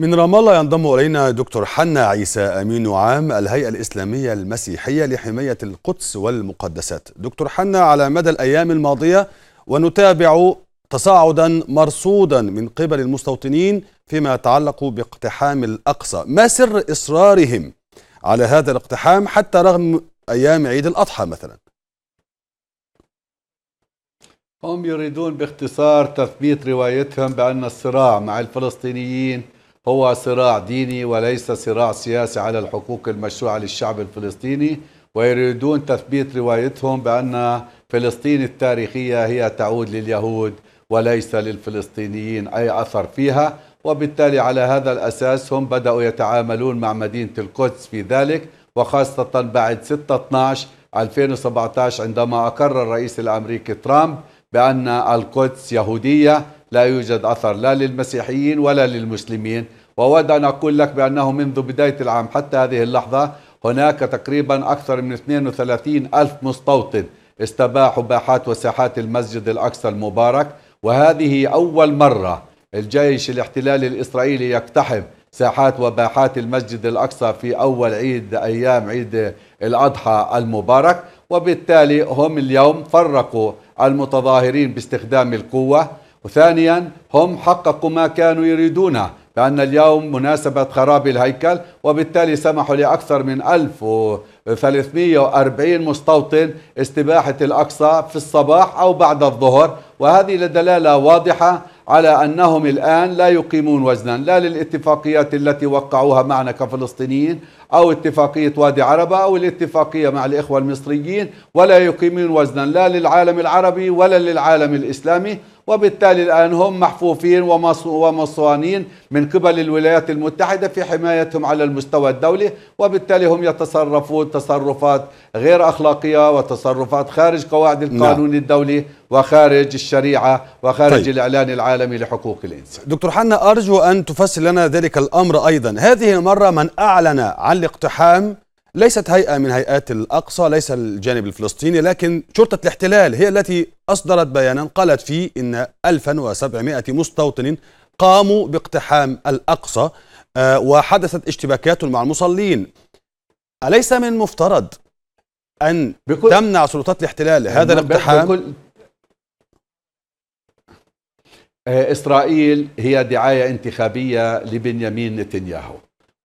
من رام الله ينضم الينا دكتور حنا عيسى امين عام الهيئه الاسلاميه المسيحيه لحمايه القدس والمقدسات. دكتور حنا على مدى الايام الماضيه ونتابع تصاعدا مرصودا من قبل المستوطنين فيما يتعلق باقتحام الاقصى، ما سر اصرارهم على هذا الاقتحام حتى رغم ايام عيد الاضحى مثلا؟ هم يريدون باختصار تثبيت روايتهم بان الصراع مع الفلسطينيين هو صراع ديني وليس صراع سياسي على الحقوق المشروعة للشعب الفلسطيني ويريدون تثبيت روايتهم بأن فلسطين التاريخية هي تعود لليهود وليس للفلسطينيين أي أثر فيها وبالتالي على هذا الأساس هم بدأوا يتعاملون مع مدينة القدس في ذلك وخاصة بعد 6-12 2017 عندما أقر الرئيس الأمريكي ترامب بأن القدس يهودية لا يوجد أثر لا للمسيحيين ولا للمسلمين وأود أن أقول لك بأنه منذ بداية العام حتى هذه اللحظة هناك تقريبا أكثر من 32 ألف مستوطن استباحوا باحات وساحات المسجد الأقصى المبارك وهذه أول مرة الجيش الاحتلالي الإسرائيلي يقتحم ساحات وباحات المسجد الأقصى في أول عيد أيام عيد الأضحى المبارك وبالتالي هم اليوم فرقوا المتظاهرين باستخدام القوة وثانيا هم حققوا ما كانوا يريدونه لأن اليوم مناسبة خراب الهيكل وبالتالي سمحوا لأكثر من 1340 مستوطن استباحة الأقصى في الصباح أو بعد الظهر وهذه دلالة واضحة على أنهم الآن لا يقيمون وزنا لا للاتفاقيات التي وقعوها معنا كفلسطينيين أو اتفاقية وادي عربة أو الاتفاقية مع الإخوة المصريين ولا يقيمون وزنا لا للعالم العربي ولا للعالم الإسلامي وبالتالي الآن هم محفوفين ومصوانين من قبل الولايات المتحدة في حمايتهم على المستوى الدولي وبالتالي هم يتصرفون تصرفات غير أخلاقية وتصرفات خارج قواعد نعم. القانون نعم. الدولي وخارج الشريعة وخارج طيب. الإعلان العالمي لحقوق الإنسان دكتور حنا أرجو أن تفسر لنا ذلك الأمر أيضا هذه المرة من أعلن عن الاقتحام ليست هيئة من هيئات الأقصى ليس الجانب الفلسطيني لكن شرطة الاحتلال هي التي أصدرت بيانا قالت فيه إن 1700 مستوطن قاموا باقتحام الأقصى آه، وحدثت اشتباكات مع المصلين أليس من المفترض أن بكل تمنع سلطات الاحتلال هذا الاقتحام بكل آه، إسرائيل هي دعاية انتخابية لبنيامين نتنياهو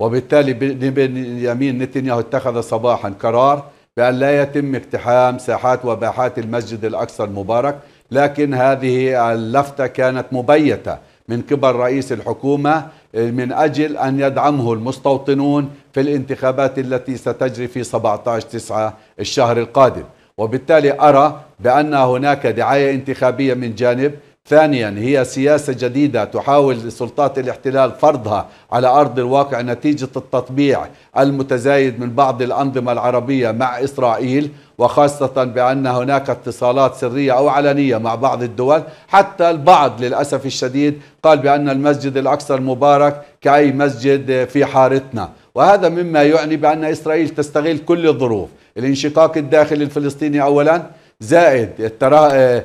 وبالتالي بنيامين نتنياهو اتخذ صباحا قرار بأن لا يتم اقتحام ساحات وباحات المسجد الأقصى المبارك لكن هذه اللفتة كانت مبيتة من قبل رئيس الحكومة آه، من أجل أن يدعمه المستوطنون في الانتخابات التي ستجري في 17 تسعة الشهر القادم وبالتالي أرى بأن هناك دعاية انتخابية من جانب ثانيا هي سياسة جديدة تحاول سلطات الاحتلال فرضها على أرض الواقع نتيجة التطبيع المتزايد من بعض الأنظمة العربية مع إسرائيل وخاصة بأن هناك اتصالات سرية أو علنية مع بعض الدول حتى البعض للأسف الشديد قال بأن المسجد الأقصى المبارك كأي مسجد في حارتنا وهذا مما يعني بأن إسرائيل تستغل كل الظروف الانشقاق الداخلي الفلسطيني أولا زائد آه، آه،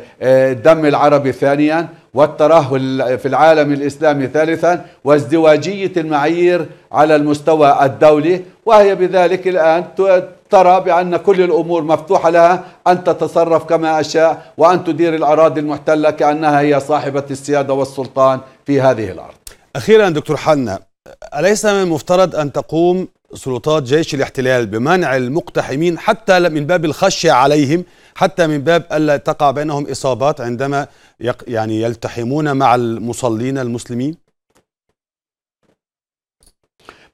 الدم العربي ثانيا والترهل في العالم الإسلامي ثالثا وازدواجية المعايير على المستوى الدولي وهي بذلك الآن ترى بأن كل الأمور مفتوحة لها أن تتصرف كما أشاء وأن تدير الأراضي المحتلة كأنها هي صاحبة السيادة والسلطان في هذه الأرض أخيرا دكتور حنا أليس من المفترض أن تقوم سلطات جيش الاحتلال بمنع المقتحمين حتى من باب الخشية عليهم حتى من باب ألا تقع بينهم إصابات عندما يعني يلتحمون مع المصلين المسلمين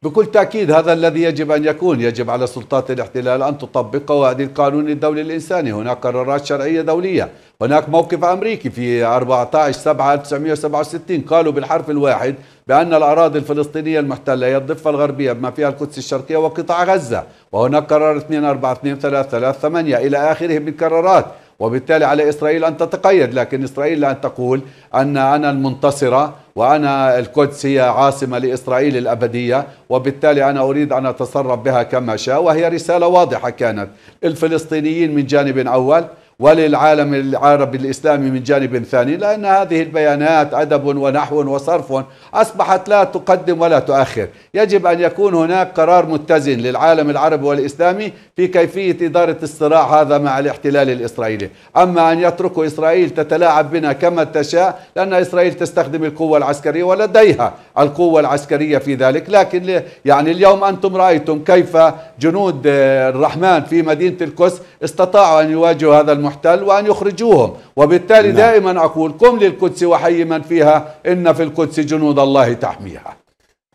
بكل تأكيد هذا الذي يجب أن يكون يجب على سلطات الاحتلال أن تطبق قواعد القانون الدولي الإنساني هناك قرارات شرعية دولية هناك موقف أمريكي في 14 7 1967 قالوا بالحرف الواحد بأن الأراضي الفلسطينية المحتلة هي الضفة الغربية بما فيها القدس الشرقية وقطاع غزة وهناك قرار 2 4 2 3 3 8 إلى آخره من قرارات وبالتالي على إسرائيل أن تتقيد لكن إسرائيل لا أن تقول أن أنا المنتصرة وأنا القدس هي عاصمة لإسرائيل الأبدية وبالتالي أنا أريد أن أتصرف بها كما شاء وهي رسالة واضحة كانت الفلسطينيين من جانب أول وللعالم العربي الإسلامي من جانب ثاني لأن هذه البيانات أدب ونحو وصرف أصبحت لا تقدم ولا تؤخر يجب أن يكون هناك قرار متزن للعالم العربي والإسلامي في كيفية إدارة الصراع هذا مع الاحتلال الإسرائيلي أما أن يتركوا إسرائيل تتلاعب بنا كما تشاء لأن إسرائيل تستخدم القوة العسكرية ولديها القوة العسكرية في ذلك لكن يعني اليوم أنتم رأيتم كيف جنود آه، الرحمن في مدينة القدس استطاعوا أن يواجهوا هذا المحتل وأن يخرجوهم وبالتالي نعم. دائما أقول قم للقدس وحي من فيها إن في القدس جنود الله تحميها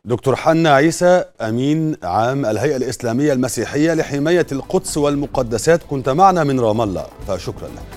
دكتور حنا عيسى أمين عام الهيئة الإسلامية المسيحية لحماية القدس والمقدسات كنت معنا من رام الله فشكرا لك